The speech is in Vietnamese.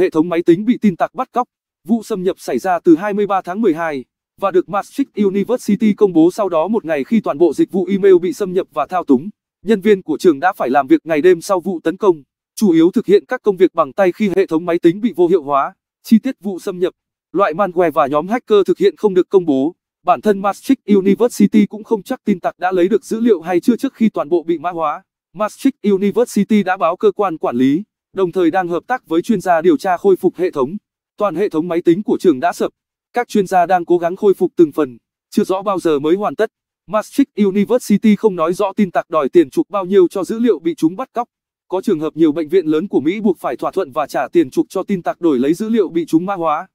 Hệ thống máy tính bị tin tặc bắt cóc. Vụ xâm nhập xảy ra từ 23 tháng 12 và được Maastricht University công bố sau đó một ngày khi toàn bộ dịch vụ email bị xâm nhập và thao túng. Nhân viên của trường đã phải làm việc ngày đêm sau vụ tấn công, chủ yếu thực hiện các công việc bằng tay khi hệ thống máy tính bị vô hiệu hóa. Chi tiết vụ xâm nhập, loại malware và nhóm hacker thực hiện không được công bố. Bản thân Maastricht University cũng không chắc tin tặc đã lấy được dữ liệu hay chưa trước khi toàn bộ bị mã hóa. Maastricht University đã báo cơ quan quản lý đồng thời đang hợp tác với chuyên gia điều tra khôi phục hệ thống. Toàn hệ thống máy tính của trường đã sập, các chuyên gia đang cố gắng khôi phục từng phần, chưa rõ bao giờ mới hoàn tất. Maastricht University không nói rõ tin tặc đòi tiền chuộc bao nhiêu cho dữ liệu bị chúng bắt cóc. Có trường hợp nhiều bệnh viện lớn của Mỹ buộc phải thỏa thuận và trả tiền chuộc cho tin tặc đổi lấy dữ liệu bị chúng ma hóa.